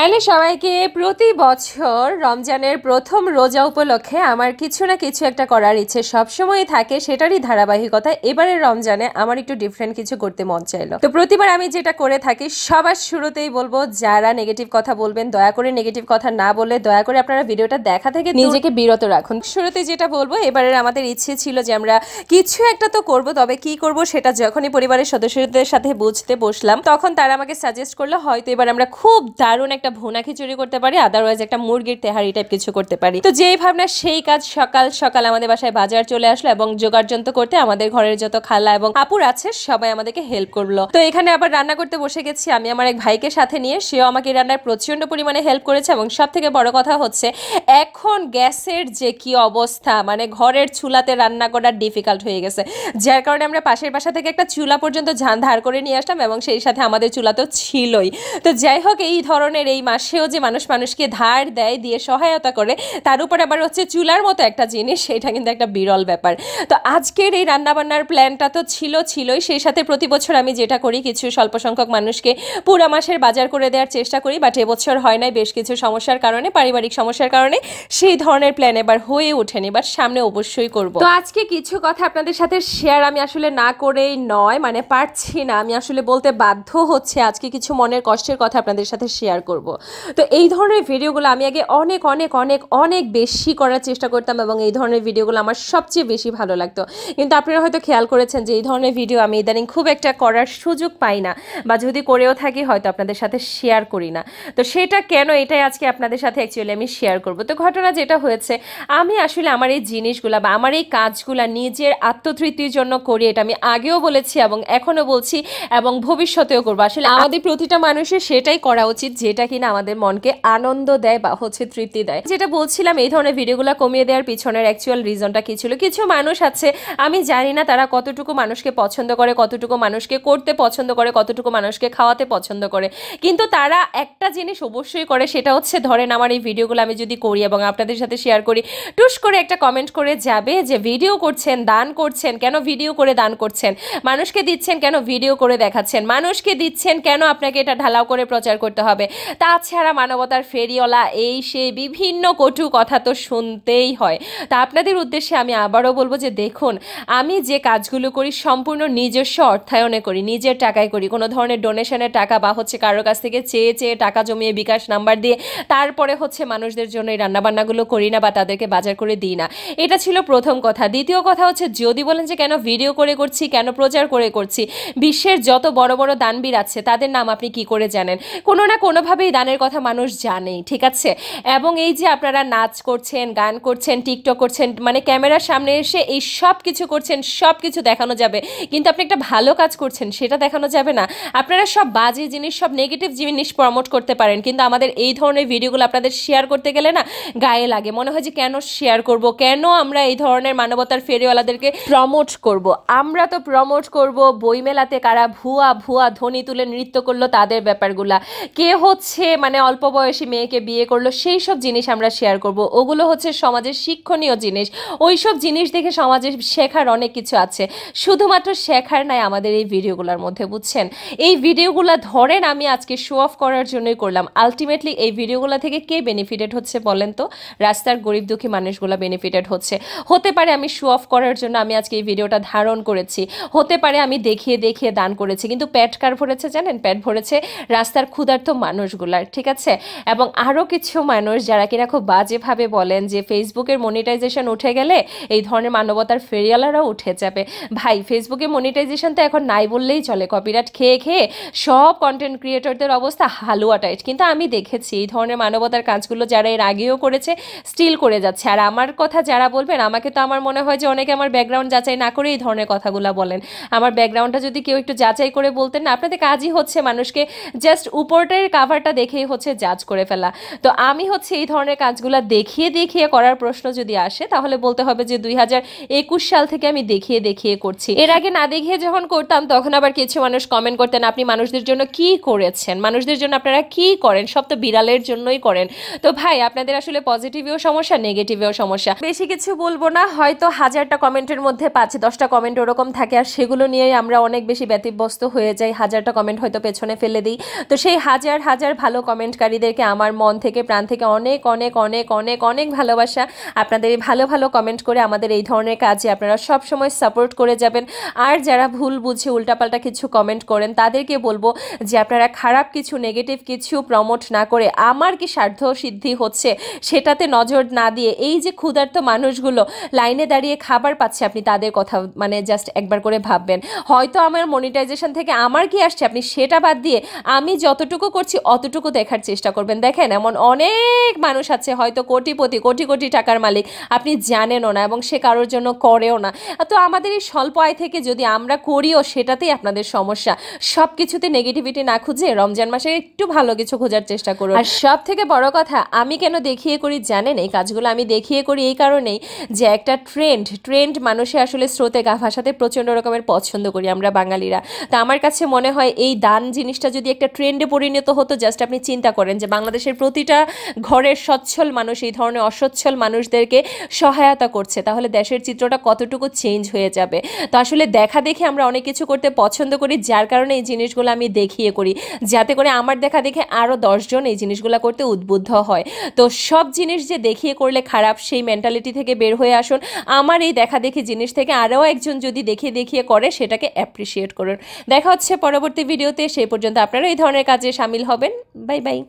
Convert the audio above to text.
Hello সবাইকে প্রতি বছর রমজানের প্রথম রোজা উপলক্ষে আমার কিছু না কিছু একটা করার ইচ্ছে সবসময় থাকে সেটারই ধারাবাহিকতা এবারে রমজানে আমার একটু ডিফারেন্ট কিছু করতে মন চাইলো তো প্রতিবার আমি যেটা করে থাকি সবার শুরুতেই বলবো যারা নেগেটিভ কথা বলবেন দয়া করে নেগেটিভ কথা না বলে দয়া করে আপনারা ভিডিওটা দেখা থেকে নিজেকে বিরত রাখুন শুরুতে যেটা বলবো এবারের আমাদের ইচ্ছে ছিল যে আমরা কিছু একটা তো করব তবে কি করব সেটা যখনই পরিবারের সদস্যদের সাথে বুঝতে বসলাম তখন তারা আমাকে সাজেস্ট করলো হয়তো এবার আমরা খুব দারুণ একটা একটা ভোনা খিচুড়ি করতে পারি আদারওয়াইজ একটা মুরগির তেহারি টাইপ কিছু করতে পারি তো যেই ভাবনা সেই কাজ সকাল সকাল আমাদের বাসায় বাজার চলে আসলো এবং যোগার্যন্ত করতে আমাদের ঘরের যত খালা এবং আপুর আছে সবাই আমাদেরকে হেল্প করলো তো এখানে আবার রান্না করতে বসে গেছি আমি আমার এক ভাইকে সাথে নিয়ে সেও আমাকে রান্নার প্রচন্ড পরিমাণে হেল্প করেছে এবং সব থেকে বড় কথা হচ্ছে এখন গ্যাসের যে কি অবস্থা মানে ঘরের চুলাতে রান্না করা ডিফিকাল্ট হয়ে গেছে যার কারণে আমরা পাশের বাসা থেকে একটা চুলা পর্যন্ত ঝান ধার করে নিয়ে আসলাম এবং সেই সাথে আমাদের চুলা তো ছিলই তো যাই হোক এই ধরনের এই এই মাসেও যে মানুষ মানুষকে ধার দেয় দিয়ে সহায়তা করে তার উপর আবার হচ্ছে চুলার মতো একটা জিনিস সেটা কিন্তু একটা বিরল ব্যাপার তো আজকের এই রান্নাবান্নার প্ল্যানটা তো ছিল ছিলই সেই সাথে প্রতি বছর আমি যেটা করি কিছু স্বল্প সংখ্যক মানুষকে পুরো মাসের বাজার করে দেওয়ার চেষ্টা করি বাট এবছর হয় নাই বেশ কিছু সমস্যার কারণে পারিবারিক সমস্যার কারণে সেই ধরনের প্ল্যান এবার হয়ে ওঠেনি বাট সামনে অবশ্যই করব তো আজকে কিছু কথা আপনাদের সাথে শেয়ার আমি আসলে না করেই নয় মানে পারছি না আমি আসলে বলতে বাধ্য হচ্ছে আজকে কিছু মনের কষ্টের কথা আপনাদের সাথে শেয়ার করব করব। তো এই ধরনের ভিডিওগুলো আমি আগে অনেক অনেক অনেক অনেক বেশি করার চেষ্টা করতাম এবং এই ধরনের ভিডিওগুলো আমার সবচেয়ে বেশি ভালো লাগতো কিন্তু আপনারা হয়তো খেয়াল করেছেন যে এই ধরনের ভিডিও আমি ইদানিং খুব একটা করার সুযোগ পাই না বা যদি করেও থাকি হয়তো আপনাদের সাথে শেয়ার করি না তো সেটা কেন এটাই আজকে আপনাদের সাথে অ্যাকচুয়ালি আমি শেয়ার করব তো ঘটনা যেটা হয়েছে আমি আসলে আমার এই জিনিসগুলা বা আমার এই কাজগুলো নিজের আত্মতৃপ্তির জন্য করি এটা আমি আগেও বলেছি এবং এখনও বলছি এবং ভবিষ্যতেও করবো আসলে আমাদের প্রতিটা মানুষের সেটাই করা উচিত যেটা কিনা আমাদের মনকে আনন্দ দেয় বা হচ্ছে তৃপ্তি দেয় যেটা বলছিলাম এই ধরনের ভিডিওগুলো কমিয়ে দেওয়ার পিছনের অ্যাকচুয়াল রিজনটা কি ছিল কিছু মানুষ আছে আমি জানি না তারা কতটুকু মানুষকে পছন্দ করে কতটুকু মানুষকে করতে পছন্দ করে কতটুকু মানুষকে খাওয়াতে পছন্দ করে কিন্তু তারা একটা জিনিস অবশ্যই করে সেটা হচ্ছে ধরেন আমার এই ভিডিওগুলো আমি যদি করি এবং আপনাদের সাথে শেয়ার করি টুস করে একটা কমেন্ট করে যাবে যে ভিডিও করছেন দান করছেন কেন ভিডিও করে দান করছেন মানুষকে দিচ্ছেন কেন ভিডিও করে দেখাচ্ছেন মানুষকে দিচ্ছেন কেন আপনাকে এটা ঢালাও করে প্রচার করতে হবে তাছাড়া মানবতার ফেরিওয়ালা এই সে বিভিন্ন কটু কথা তো শুনতেই হয় তা আপনাদের উদ্দেশ্যে আমি আবারও বলবো যে দেখুন আমি যে কাজগুলো করি সম্পূর্ণ নিজস্ব অর্থায়নে করি নিজের টাকায় করি কোনো ধরনের ডোনেশনের টাকা বা হচ্ছে কারোর কাছ থেকে চেয়ে চেয়ে টাকা জমিয়ে বিকাশ নাম্বার দিয়ে তারপরে হচ্ছে মানুষদের জন্য এই রান্নাবান্নাগুলো করি না বা তাদেরকে বাজার করে দিই না এটা ছিল প্রথম কথা দ্বিতীয় কথা হচ্ছে যদি বলেন যে কেন ভিডিও করে করছি কেন প্রচার করে করছি বিশ্বের যত বড় বড় দানবীর আছে তাদের নাম আপনি কি করে জানেন কোনো না কোনোভাবে নিশ্চয়ই দানের কথা মানুষ জানেই ঠিক আছে এবং এই যে আপনারা নাচ করছেন গান করছেন টিকটক করছেন মানে ক্যামেরার সামনে এসে এই সব কিছু করছেন সব কিছু দেখানো যাবে কিন্তু আপনি একটা ভালো কাজ করছেন সেটা দেখানো যাবে না আপনারা সব বাজে জিনিস সব নেগেটিভ জিনিস প্রমোট করতে পারেন কিন্তু আমাদের এই ধরনের ভিডিওগুলো আপনাদের শেয়ার করতে গেলে না গায়ে লাগে মনে হয় যে কেন শেয়ার করব কেন আমরা এই ধরনের মানবতার ফেরিওয়ালাদেরকে প্রমোট করব আমরা তো প্রমোট করব বইমেলাতে কারা ভুয়া ভুয়া ধ্বনি তুলে নৃত্য করলো তাদের ব্যাপারগুলা কে হচ্ছে হচ্ছে মানে অল্প বয়সী মেয়েকে বিয়ে করলো সেই সব জিনিস আমরা শেয়ার করব ওগুলো হচ্ছে সমাজের শিক্ষণীয় জিনিস ওই সব জিনিস দেখে সমাজের শেখার অনেক কিছু আছে শুধুমাত্র শেখার নাই আমাদের এই ভিডিওগুলোর মধ্যে বুঝছেন এই ভিডিওগুলো ধরেন আমি আজকে শো অফ করার জন্যই করলাম আলটিমেটলি এই ভিডিওগুলো থেকে কে বেনিফিটেড হচ্ছে বলেন তো রাস্তার গরিব দুঃখী মানুষগুলো বেনিফিটেড হচ্ছে হতে পারে আমি শো অফ করার জন্য আমি আজকে এই ভিডিওটা ধারণ করেছি হতে পারে আমি দেখিয়ে দেখিয়ে দান করেছি কিন্তু প্যাট কার ভরেছে জানেন প্যাট ভরেছে রাস্তার ক্ষুধার্ত মানুষগুলো পপুলার ঠিক আছে এবং আরও কিছু মানুষ যারা কিনা খুব বাজেভাবে বলেন যে ফেসবুকের মনিটাইজেশন উঠে গেলে এই ধরনের মানবতার ফেরিয়ালারাও উঠে যাবে ভাই ফেসবুকে মনিটাইজেশন তো এখন নাই বললেই চলে কপিরাট খেয়ে খেয়ে সব কন্টেন্ট ক্রিয়েটরদের অবস্থা হালুয়া টাইট কিন্তু আমি দেখেছি এই ধরনের মানবতার কাজগুলো যারা এর আগেও করেছে স্টিল করে যাচ্ছে আর আমার কথা যারা বলবেন আমাকে তো আমার মনে হয় যে অনেকে আমার ব্যাকগ্রাউন্ড যাচাই না করে এই ধরনের কথাগুলো বলেন আমার ব্যাকগ্রাউন্ডটা যদি কেউ একটু যাচাই করে বলতেন না আপনাদের কাজই হচ্ছে মানুষকে জাস্ট উপরটার কাভারটা দেখেই হচ্ছে জাজ করে ফেলা তো আমি হচ্ছে এই ধরনের কাজগুলো দেখিয়ে দেখিয়ে করার প্রশ্ন যদি আসে তাহলে বলতে হবে যে দুই সাল থেকে আমি দেখিয়ে দেখিয়ে করছি এর আগে না দেখিয়ে যখন করতাম তখন আবার কিছু মানুষ কমেন্ট করতেন আপনি মানুষদের জন্য কি করেছেন মানুষদের জন্য আপনারা কি করেন সব তো বিড়ালের জন্যই করেন তো ভাই আপনাদের আসলে পজিটিভেও সমস্যা নেগেটিভেও সমস্যা বেশি কিছু বলবো না হয়তো হাজারটা কমেন্টের মধ্যে পাঁচ দশটা কমেন্ট ওরকম থাকে আর সেগুলো নিয়েই আমরা অনেক বেশি ব্যতিব্যস্ত হয়ে যাই হাজারটা কমেন্ট হয়তো পেছনে ফেলে দিই তো সেই হাজার হাজার ভালো কমেন্টকারীদেরকে আমার মন থেকে প্রাণ থেকে অনেক অনেক অনেক অনেক অনেক ভালোবাসা আপনাদের এই ভালো ভালো কমেন্ট করে আমাদের এই ধরনের কাজে আপনারা সব সময় সাপোর্ট করে যাবেন আর যারা ভুল বুঝে উল্টাপাল্টা কিছু কমেন্ট করেন তাদেরকে বলবো যে আপনারা খারাপ কিছু নেগেটিভ কিছু প্রমোট না করে আমার কি স্বার্থ সিদ্ধি হচ্ছে সেটাতে নজর না দিয়ে এই যে ক্ষুধার্ত মানুষগুলো লাইনে দাঁড়িয়ে খাবার পাচ্ছে আপনি তাদের কথা মানে জাস্ট একবার করে ভাববেন হয়তো আমার মনিটাইজেশন থেকে আমার কি আসছে আপনি সেটা বাদ দিয়ে আমি যতটুকু করছি অত কতটুকু দেখার চেষ্টা করবেন দেখেন এমন অনেক মানুষ আছে হয়তো কোটিপতি কোটি কোটি টাকার মালিক আপনি জানেনও না এবং সে কারোর জন্য করেও না তো আমাদের এই স্বল্প আয় থেকে যদি আমরা করিও সেটাতেই আপনাদের সমস্যা সব কিছুতে নেগেটিভিটি না খুঁজে রমজান মাসে একটু ভালো কিছু খোঁজার চেষ্টা করুন আর সব থেকে বড় কথা আমি কেন দেখিয়ে করি জানেন এই কাজগুলো আমি দেখিয়ে করি এই কারণেই যে একটা ট্রেন্ড ট্রেন্ড মানুষে আসলে স্রোতে গা ভাসাতে প্রচণ্ড রকমের পছন্দ করি আমরা বাঙালিরা তা আমার কাছে মনে হয় এই দান জিনিসটা যদি একটা ট্রেন্ডে পরিণত হতো জাস্ট জাস্ট আপনি চিন্তা করেন যে বাংলাদেশের প্রতিটা ঘরের সচ্ছল মানুষ এই ধরনের অসচ্ছল মানুষদেরকে সহায়তা করছে তাহলে দেশের চিত্রটা কতটুকু চেঞ্জ হয়ে যাবে তো আসলে দেখা দেখে আমরা অনেক কিছু করতে পছন্দ করি যার কারণে এই জিনিসগুলো আমি দেখিয়ে করি যাতে করে আমার দেখা দেখে আরও দশজন এই জিনিসগুলো করতে উদ্বুদ্ধ হয় তো সব জিনিস যে দেখিয়ে করলে খারাপ সেই মেন্টালিটি থেকে বের হয়ে আসুন আমার এই দেখা দেখি জিনিস থেকে আরও একজন যদি দেখিয়ে দেখিয়ে করে সেটাকে অ্যাপ্রিসিয়েট করুন দেখা হচ্ছে পরবর্তী ভিডিওতে সেই পর্যন্ত আপনারা এই ধরনের কাজে সামিল হবেন Bye, bye!